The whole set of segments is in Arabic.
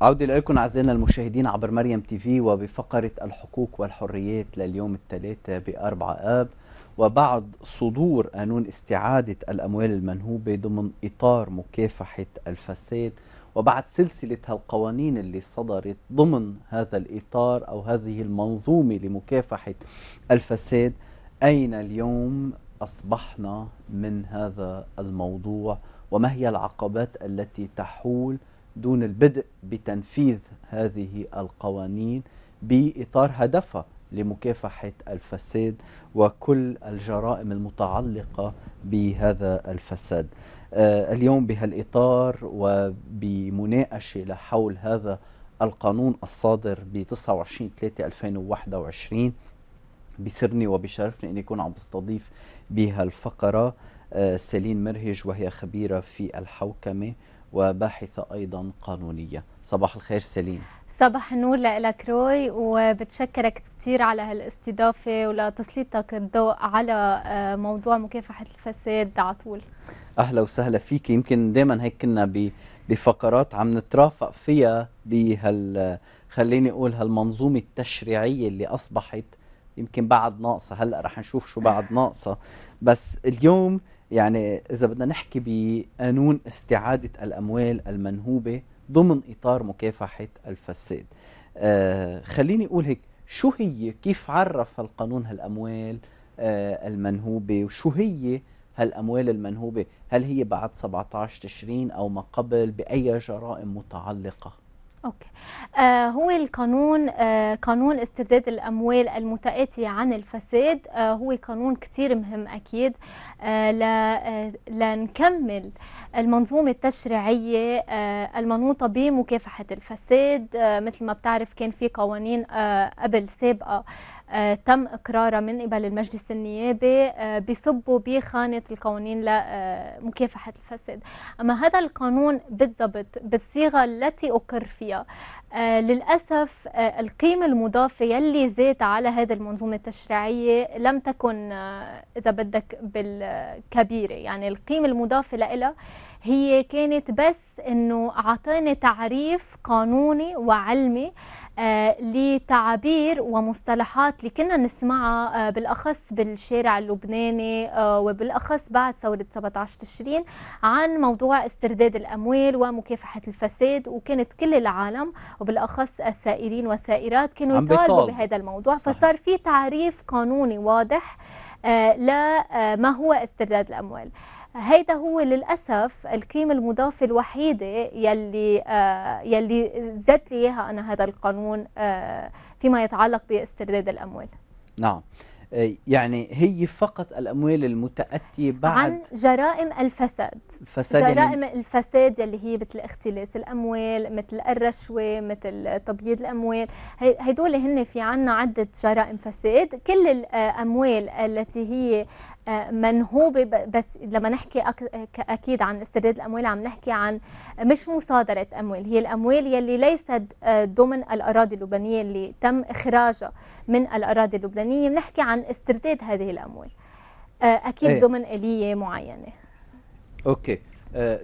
عودة إليكم أعزائنا المشاهدين عبر مريم تي في وبفقرة الحقوق والحريات لليوم الثلاثاء بأربعة آب وبعد صدور قانون استعادة الأموال المنهوبة ضمن إطار مكافحة الفساد وبعد سلسلة هالقوانين اللي صدرت ضمن هذا الإطار أو هذه المنظومة لمكافحة الفساد أين اليوم أصبحنا من هذا الموضوع وما هي العقبات التي تحول دون البدء بتنفيذ هذه القوانين بإطار هدفها لمكافحة الفساد وكل الجرائم المتعلقة بهذا الفساد آه، اليوم بهالإطار وبمناقشة لحول هذا القانون الصادر ب 29/3/2021 بسرني وبشرفني أن يكون عم بستضيف بهالفقرة آه، سيلين مرهج وهي خبيرة في الحوكمة وباحثة أيضا قانونية صباح الخير سيلين صباح النور لك روي وبتشكرك كثير على هالاستضافة ولتسليطك الضوء على آه، موضوع مكافحة الفساد على طول أهلا وسهلا فيك يمكن دائما هيك كنا بفقرات عم نترافق فيها بهال خليني أقول هالمنظومة التشريعية اللي أصبحت يمكن بعد ناقصة هلأ رح نشوف شو بعد ناقصة بس اليوم يعني إذا بدنا نحكي بقانون استعادة الأموال المنهوبة ضمن إطار مكافحة الفساد آه خليني أقول هيك شو هي كيف عرف القانون هالأموال آه المنهوبة وشو هي هالأموال المنهوبة هل هي بعد 17 تشرين أو ما قبل بأي جرائم متعلقة اوكي آه هو القانون آه قانون استرداد الاموال المتاتيه عن الفساد آه هو قانون كثير مهم اكيد آه لنكمل آه المنظومة التشريعية آه، المنوطة بمكافحة الفساد آه، مثل ما بتعرف كان في قوانين آه، قبل سابقة تم إقرارها من قبل المجلس النيابي بيصبوا بخانة القوانين لمكافحة الفساد أما هذا القانون بالضبط بالصيغة التي أقر فيها للأسف القيمة المضافة يلي زيت على هذه المنظومة التشريعية لم تكن إذا بدك بالكبيرة يعني القيمة المضافة لها هي كانت بس انه اعطاني تعريف قانوني وعلمي آه لتعابير ومصطلحات اللي كنا نسمعها آه بالاخص بالشارع اللبناني آه وبالاخص بعد ثوره 17 تشرين عن موضوع استرداد الاموال ومكافحه الفساد وكانت كل العالم وبالاخص الثائرين والثائرات كانوا يطالبوا بهذا الموضوع صحيح. فصار في تعريف قانوني واضح آه، لما آه، هو استرداد الاموال هيدا هو للأسف القيمة المضافة الوحيدة يلي آه يلي زاد لي إياها أنا هذا القانون آه فيما يتعلق باسترداد الأموال نعم آه، يعني هي فقط الأموال المتأتية بعد عن جرائم الفساد الفساد يعني جرائم يعني الفساد اللي هي مثل اختلاس الأموال مثل الرشوة مثل تبييض الأموال هدول هن في عنا عدة جرائم فساد كل الأموال التي هي آه، منهوبه بس لما نحكي اكيد عن استرداد الاموال عم نحكي عن مش مصادره اموال هي الاموال يلي ليست آه، ضمن الاراضي اللبنانيه اللي تم اخراجها من الاراضي اللبنانيه بنحكي عن استرداد هذه الاموال آه، اكيد أيه. ضمن اليه معينه اوكي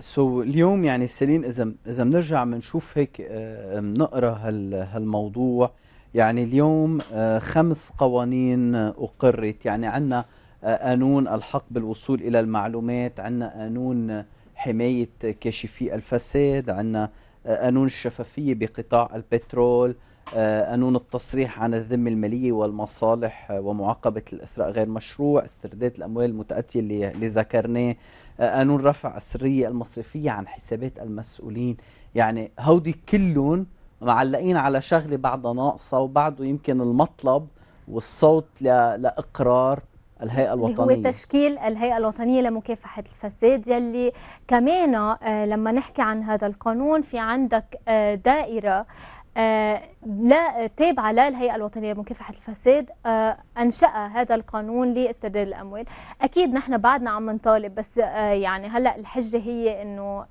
سو so, اليوم يعني سليم اذا اذا بنرجع بنشوف هيك بنقرا هالموضوع يعني اليوم خمس قوانين اقرت يعني عندنا قانون الحق بالوصول إلى المعلومات عندنا قانون حماية كاشفي الفساد عندنا قانون الشفافية بقطاع البترول قانون آه، التصريح عن الذمة المالية والمصالح آه، ومعاقبة الإثراء غير مشروع استرداد الأموال المتأتية اللي ذكرناه قانون آه، رفع السرية المصرفية عن حسابات المسؤولين يعني هودي كلهم معلقين على شغلة بعدها ناقصة وبعده يمكن المطلب والصوت لإقرار الهيئه الوطنيه هو تشكيل الهيئه الوطنيه لمكافحه الفساد يلي كمان آه، لما نحكي عن هذا القانون في عندك آه، دائره آه، لا تابعة للهيئة الوطنية لمكافحة الفساد أنشأ هذا القانون لاسترداد الأموال أكيد نحن بعدنا عم نطالب بس يعني هلأ الحجة هي أنه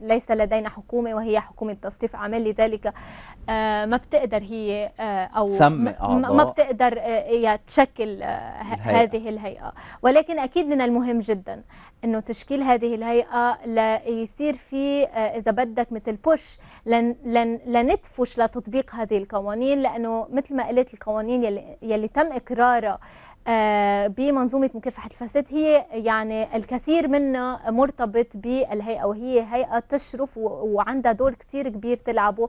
ليس لدينا حكومة وهي حكومة تصريف أعمال لذلك آه، ما بتقدر هي آه، أو ما بتقدر آه، هي تشكل الهيئة. هذه الهيئة ولكن أكيد من المهم جدا أنه تشكيل هذه الهيئة ليصير في إذا بدك مثل بوش لن لن لندفش لتطبيق هذه القوانين لأنه مثل ما قلت القوانين يلي, يلي تم إقرارها آه، بمنظومة مكافحة الفساد هي يعني الكثير منها مرتبط بالهيئة وهي هيئة تشرف وعندها دور كثير كبير تلعبه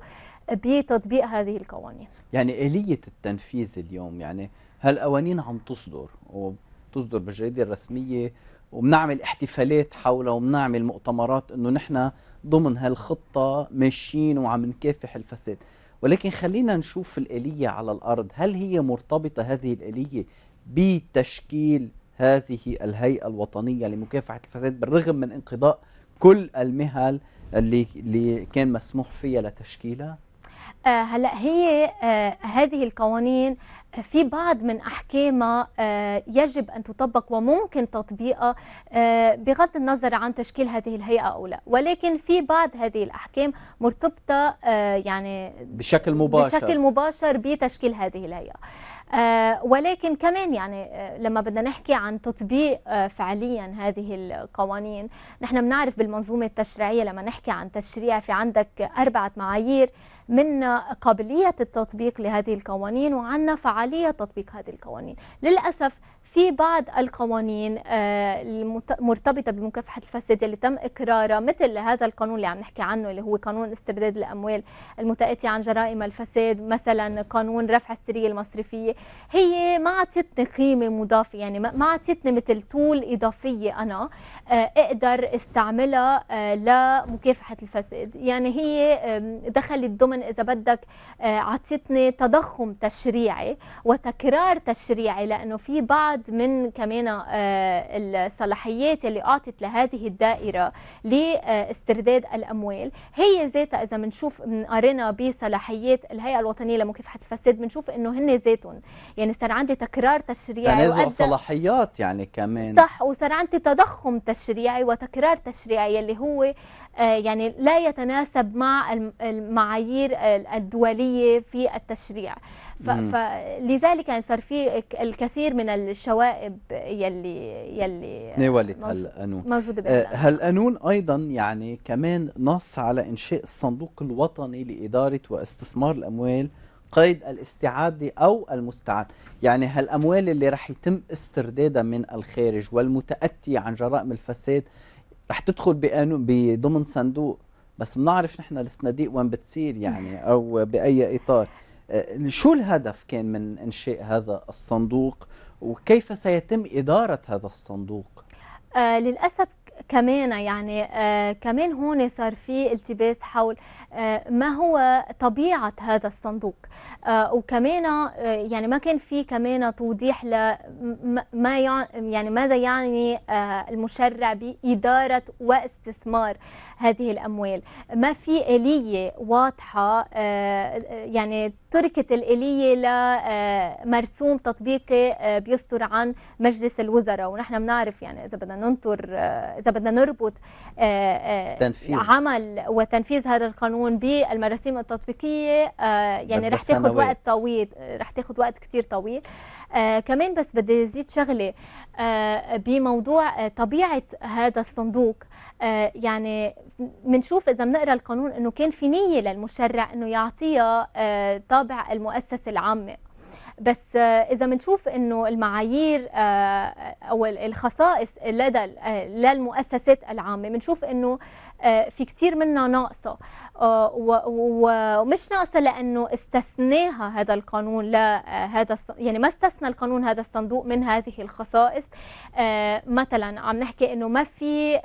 بتطبيق هذه القوانين يعني آلية التنفيذ اليوم يعني هالقوانين عم تصدر وبتصدر بالجريدة الرسمية وبنعمل احتفالات حولها وبنعمل مؤتمرات انه نحن ضمن هالخطة ماشيين وعم نكافح الفساد ولكن خلينا نشوف الآلية على الأرض هل هي مرتبطة هذه الآلية بتشكيل هذه الهيئة الوطنية لمكافحة الفساد بالرغم من انقضاء كل المهل اللي, اللي كان مسموح فيها لتشكيلها آه، هلا هي آه، هذه القوانين آه، في بعض من احكامها يجب ان تطبق وممكن تطبيقها بغض النظر عن تشكيل هذه الهيئه او لا ولكن في بعض هذه الاحكام مرتبطه يعني بشكل مباشر بشكل مباشر بتشكيل هذه الهيئه ولكن كمان يعني لما بدنا نحكي عن تطبيق فعليا هذه القوانين نحن بنعرف بالمنظومه التشريعيه لما نحكي عن تشريع في عندك اربعه معايير من قابلية التطبيق لهذه القوانين وعنا فعالية تطبيق هذه القوانين للأسف في بعض القوانين آه، المرتبطه بمكافحه الفساد اللي تم اقرارها مثل هذا القانون اللي عم نحكي عنه اللي هو قانون استرداد الاموال المتاتيه عن جرائم الفساد مثلا قانون رفع السريه المصرفيه هي ما اعطتني قيمه مضافه يعني ما اعطتني مثل طول اضافيه انا آه، اقدر استعملها آه، لمكافحه الفساد يعني هي دخلت ضمن اذا بدك اعطتني تضخم تشريعي وتكرار تشريعي لانه في بعض عدد من كمان آه، الصلاحيات اللي أعطت لهذه الدائرة لاسترداد الأموال هي ذاتها إذا بنشوف قارنا بصلاحيات الهيئة الوطنية لمكافحة الفساد بنشوف إنه هن ذاتهم يعني صار عندي تكرار تشريعي تنازع صلاحيات يعني كمان صح وصار عندي تضخم تشريعي وتكرار تشريعي اللي هو آه، يعني لا يتناسب مع المعايير الدولية في التشريع فلذلك يعني صار في الكثير من الشوائب يلي يلي نولت هالقانون موجوده آه، هالقانون ايضا يعني كمان نص على انشاء الصندوق الوطني لاداره واستثمار الاموال قيد الاستعادة أو المستعد يعني هالأموال اللي رح يتم استردادها من الخارج والمتأتية عن جرائم الفساد رح تدخل بقانون بضمن صندوق بس بنعرف نحن الصناديق وين بتصير يعني أو بأي إطار آه، شو الهدف كان من إنشاء هذا الصندوق وكيف سيتم إدارة هذا الصندوق؟ آه، للأسف كمان يعني آه، كمان هون صار في التباس حول ما هو طبيعة هذا الصندوق وكمان يعني ما كان في كمان توضيح لما يعني ماذا يعني المشرع بإدارة واستثمار هذه الأموال ما في آلية واضحة يعني تركت الآلية لمرسوم آه، تطبيقي آه، بيصدر عن مجلس الوزراء ونحن بنعرف يعني إذا بدنا ننطر آه، إذا بدنا نربط تنفيذ. عمل وتنفيذ هذا القانون بالمراسيم التطبيقية يعني رح تاخذ وقت طويل رح تاخذ وقت كثير طويل آه كمان بس بدي ازيد شغله آه بموضوع آه، طبيعه هذا الصندوق آه يعني بنشوف اذا بنقرا القانون انه كان في نيه للمشرع انه يعطيها آه طابع المؤسسه العامه بس آه، اذا بنشوف انه المعايير آه، او الخصائص لدى للمؤسسات العامه بنشوف انه في كثير منها ناقصه آه، ومش ناقصه لانه استثناها هذا القانون لهذا آه، يعني ما استثنى القانون هذا الصندوق من هذه الخصائص آه، مثلا عم نحكي انه ما في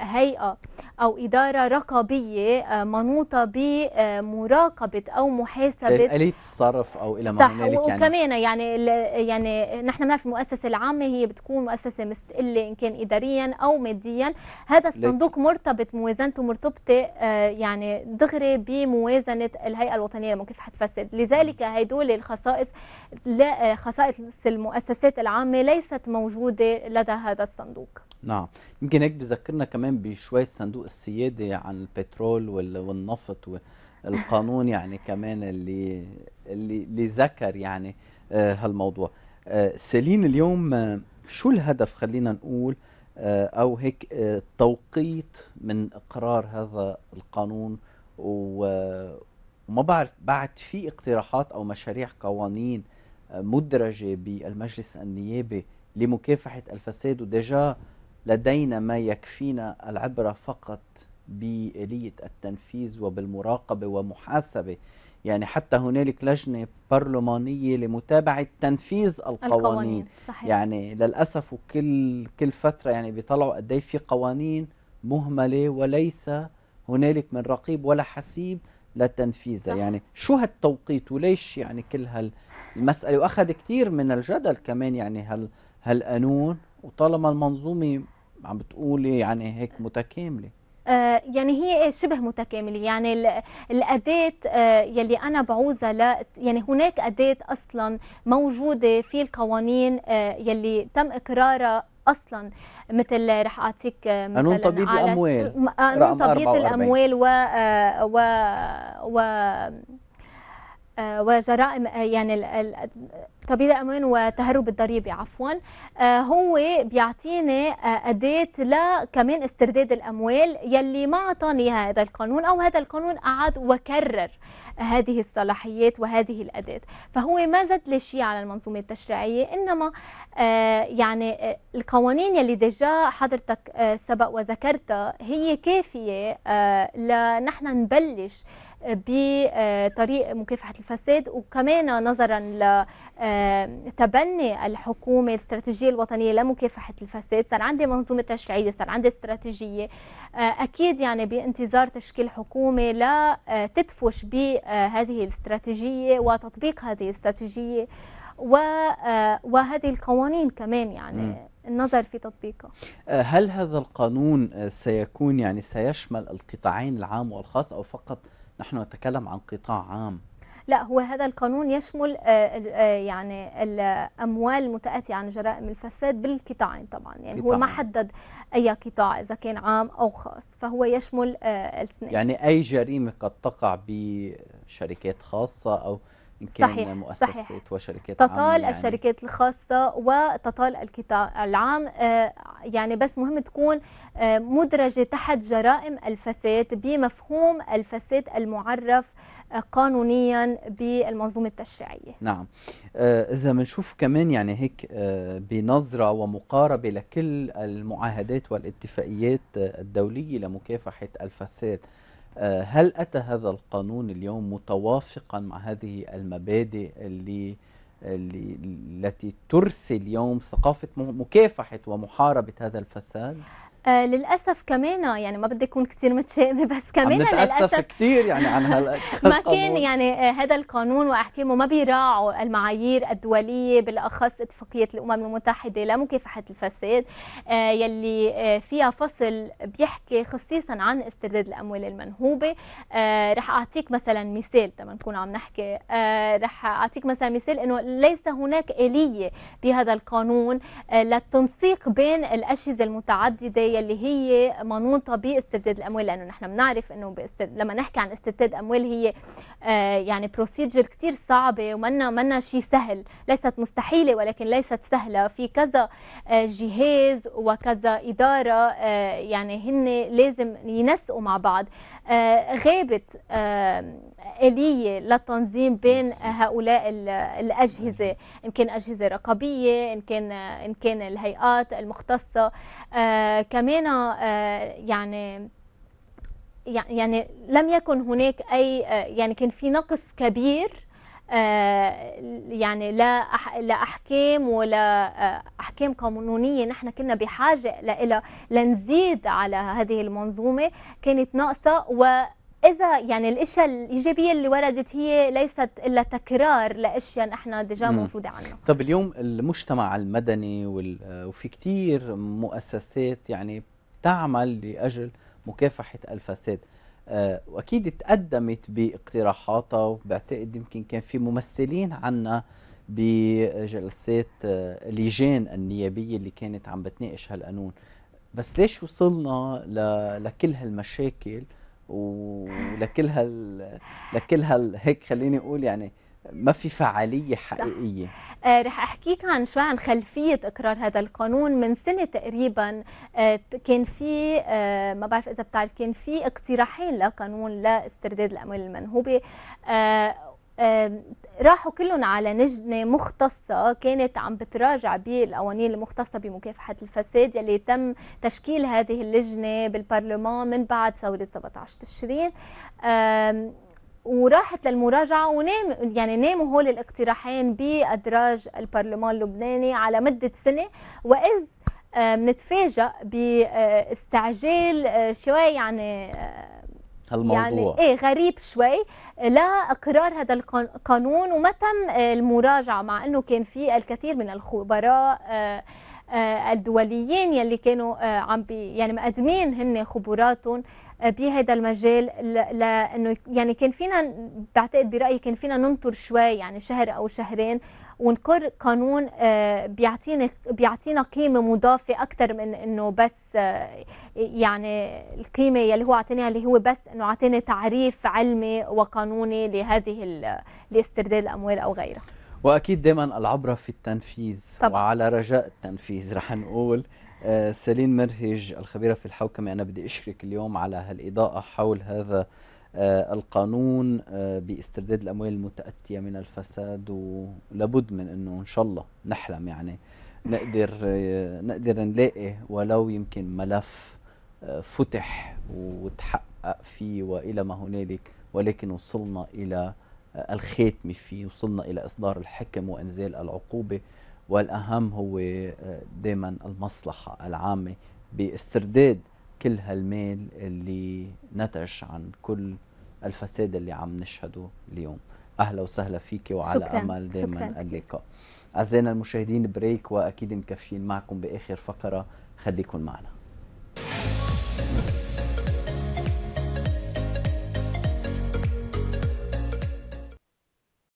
هيئه او اداره رقابيه منوطه بمراقبه او محاسبه اليه الصرف او الى ما هنالك يعني وكمان يعني يعني نحن بنعرف المؤسسه العامه هي بتكون مؤسسه مستقله ان كان اداريا او ماديا هذا الصندوق مرتبط موازنته مرتبطه يعني دغري بموازنه الهيئه الوطنيه لمكافحه الفساد لذلك هدول الخصائص لا خصائص المؤسسات العامه ليست موجوده لدى هذا الصندوق نعم يمكن هيك بذكرنا كمان بشوي صندوق السياده عن البترول والنفط والقانون يعني كمان اللي اللي, اللي ذكر يعني آه، هالموضوع آه، سليم اليوم آه، شو الهدف خلينا نقول او هيك توقيت من اقرار هذا القانون وما بعرف بعد في اقتراحات او مشاريع قوانين آه، مدرجه بالمجلس النيابي لمكافحه الفساد وديجا لدينا ما يكفينا العبره فقط بآلية التنفيذ وبالمراقبة ومحاسبة يعني حتى هنالك لجنة برلمانية لمتابعة تنفيذ القوانين, القوانين. صحيح. يعني للأسف وكل كل فترة يعني بيطلعوا قد إيه في قوانين مهملة وليس هنالك من رقيب ولا حسيب لتنفيذه يعني شو هالتوقيت وليش يعني كل هالمسألة وأخذ كثير من الجدل كمان يعني هال هالقانون وطالما المنظومة عم بتقولي يعني هيك متكاملة آه، يعني هي إيه، شبه متكاملة يعني الأداة آه، يلي أنا بعوزها لا يعني هناك أداة أصلا موجودة في القوانين آه، يلي تم إقرارها اصلا مثل رح اعطيك آه، قانون تبييض الاموال قانون تبييض الاموال آه، و و و وجرائم آه، يعني تبييض الاموال وتهرب الضريبه عفوا آه، هو بيعطيني آه، اداه لكمان استرداد الاموال يلي ما اعطاني هذا القانون او هذا القانون أعاد وكرر هذه الصلاحيات وهذه الاداه فهو ما زاد لشيء على المنظومه التشريعيه انما آه، يعني القوانين يلي ديجا حضرتك سبق وذكرتها هي كافيه لنحن نبلش بطريق مكافحة الفساد وكمان نظرا لتبني آه، الحكومة الاستراتيجية الوطنية لمكافحة الفساد صار عندي منظومة تشريعية صار عندي استراتيجية آه، أكيد يعني بانتظار تشكيل حكومة لا آه، تدفش بهذه الاستراتيجية وتطبيق هذه الاستراتيجية وهذه القوانين كمان يعني النظر في تطبيقها هل هذا القانون سيكون يعني سيشمل القطاعين العام والخاص أو فقط نحن نتكلم عن قطاع عام لا هو هذا القانون يشمل آه، آه، يعني الاموال المتاتيه عن جرائم الفساد بالقطاعين طبعا يعني قطاعين. هو ما حدد اي قطاع اذا كان عام او خاص فهو يشمل آه، الاثنين يعني اي جريمه قد تقع بشركات خاصه او صحيح. صحيح. وشركات تطال يعني. الشركات الخاصة وتطال القطاع العام آه، يعني بس مهم تكون آه، مدرجة تحت جرائم الفساد بمفهوم الفساد المعرف آه، قانونيا بالمنظومة التشريعية نعم إذا بنشوف كمان يعني هيك بنظرة ومقاربة لكل المعاهدات والاتفاقيات الدولية لمكافحة الفساد آه، هل أتى هذا القانون اليوم متوافقا مع هذه المبادئ اللي التي ترسي اليوم ثقافة مكافحة ومحاربة هذا الفساد؟ آه للاسف كمان آه، يعني ما بدي اكون كثير متشائمه بس كمان للاسف كثير يعني عن هال ما كان يعني آه، هذا القانون واحكامه ما بيراعوا المعايير الدوليه بالاخص اتفاقيه الامم المتحده لمكافحه الفساد آه يلي آه فيها فصل بيحكي خصيصا عن استرداد الاموال المنهوبه آه، رح اعطيك مثلا مثال تما نكون عم نحكي رح اعطيك مثلا مثال انه ليس هناك اليه بهذا القانون للتنسيق بين الاجهزه المتعدده يلي هي منوطه باسترداد الاموال لانه نحن بنعرف انه لما نحكي عن استرداد اموال هي آه، يعني بروسيجر كثير صعبه ومنا منا شيء سهل ليست مستحيله ولكن ليست سهله في كذا آه، جهاز وكذا اداره آه، يعني هن لازم ينسقوا مع بعض غابت آلية للتنظيم بين هؤلاء الأجهزة إن كان أجهزة رقابية إن كان, إن كان الهيئات المختصة آه، كمان آه، يعني يعني لم يكن هناك أي آه، يعني كان في نقص كبير يعني لا لا احكام ولا احكام قانونيه نحن كنا بحاجه لها لنزيد على هذه المنظومه كانت ناقصه و اذا يعني الاشياء الايجابيه اللي وردت هي ليست الا تكرار لاشياء نحن ديجا موجوده عنا طب اليوم المجتمع المدني وفي كثير مؤسسات يعني تعمل لاجل مكافحه الفساد آه، واكيد تقدمت باقتراحاتها وبعتقد يمكن كان في ممثلين عنا بجلسات اللجان آه، النيابيه اللي كانت عم بتناقش هالقانون بس ليش وصلنا لكل هالمشاكل ولكلها ال... لكلها هيك خليني اقول يعني ما في فعاليه حقيقيه آه رح احكيك عن شوي عن خلفيه اقرار هذا القانون من سنه تقريبا آه كان في آه ما بعرف اذا بتعرف كان في اقتراحين لقانون لاسترداد الاموال المنهوبه آه راحوا كلهم على لجنه مختصه كانت عم بتراجع بالقوانين المختصه بمكافحه الفساد يلي تم تشكيل هذه اللجنه بالبرلمان من بعد ثوره 17 تشرين وراحت للمراجعه ونام يعني ناموا هول الاقتراحين بادراج البرلمان اللبناني على مده سنه واذ بنتفاجئ باستعجال آه، شوي يعني آه، هالموضوع يعني ايه غريب شوي لا اقرار هذا القانون وما تم المراجعه مع انه كان في الكثير من الخبراء آه، آه، الدوليين يلي كانوا آه، عم بي يعني مقدمين هن خبراتهم بهذا المجال لانه يعني كان فينا بعتقد برايي كان فينا ننطر شوي يعني شهر او شهرين ونقر قانون آه، بيعطينا بيعطينا قيمه مضافه اكثر من انه بس آه، يعني القيمه يلي هو اعطيناها اللي هو بس انه اعطينا تعريف علمي وقانوني لهذه لاسترداد الاموال او غيرها واكيد دائما العبره في التنفيذ طبعا. وعلى رجاء التنفيذ رح نقول آه، سليم مرهج الخبيره في الحوكمه انا بدي اشكرك اليوم على هالاضاءه حول هذا آه، القانون آه، باسترداد الاموال المتاتيه من الفساد ولابد من انه ان شاء الله نحلم يعني نقدر آه، نقدر نلاقي ولو يمكن ملف فتح وتحقق فيه والى ما هنالك ولكن وصلنا الى الخاتمه فيه وصلنا الى اصدار الحكم وانزال العقوبه والاهم هو دائما المصلحه العامه باسترداد كل هالمال اللي نتج عن كل الفساد اللي عم نشهده اليوم اهلا وسهلا فيك وعلى شكراً. امل دائما اللقاء اعزائنا المشاهدين بريك واكيد مكفيين معكم باخر فقره خليكم معنا